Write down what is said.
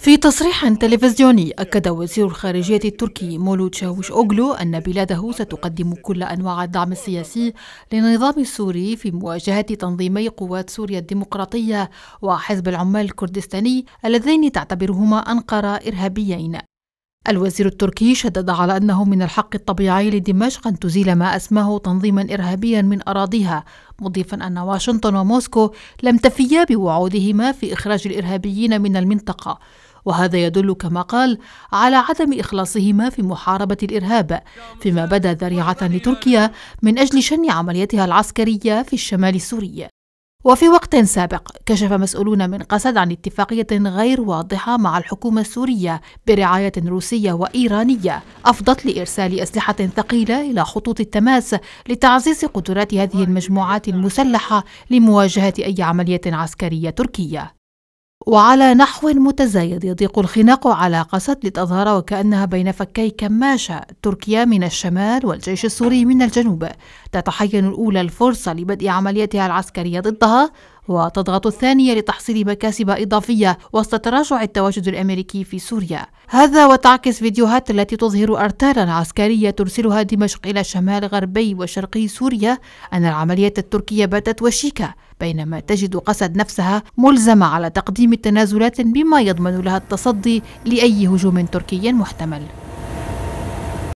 في تصريح تلفزيوني أكد وزير الخارجية التركي مولود شاوش أوغلو أن بلاده ستقدم كل أنواع الدعم السياسي للنظام السوري في مواجهة تنظيمي قوات سوريا الديمقراطية وحزب العمال الكردستاني اللذين تعتبرهما أنقرة إرهابيين الوزير التركي شدد على أنه من الحق الطبيعي لدمشق أن تزيل ما أسماه تنظيما إرهابيا من أراضيها مضيفا أن واشنطن وموسكو لم تفيا بوعودهما في إخراج الإرهابيين من المنطقة وهذا يدل كما قال على عدم إخلاصهما في محاربة الإرهاب فيما بدا ذريعة لتركيا من أجل شن عمليتها العسكرية في الشمال السوري وفي وقت سابق كشف مسؤولون من قسد عن اتفاقية غير واضحة مع الحكومة السورية برعاية روسية وإيرانية أفضت لإرسال أسلحة ثقيلة إلى خطوط التماس لتعزيز قدرات هذه المجموعات المسلحة لمواجهة أي عملية عسكرية تركية وعلى نحو متزايد يضيق الخناق على قسد لتظهر وكأنها بين فكي كماشة تركيا من الشمال والجيش السوري من الجنوب تتحين الأولى الفرصة لبدء عملياتها العسكرية ضدها وتضغط الثانية لتحصيل مكاسب إضافية وسط تراجع التواجد الأمريكي في سوريا هذا وتعكس فيديوهات التي تظهر أرتالا عسكرية ترسلها دمشق إلى شمال غربي وشرقي سوريا أن العملية التركية باتت وشيكة بينما تجد قسد نفسها ملزمة على تقديم تنازلات بما يضمن لها التصدي لأي هجوم تركي محتمل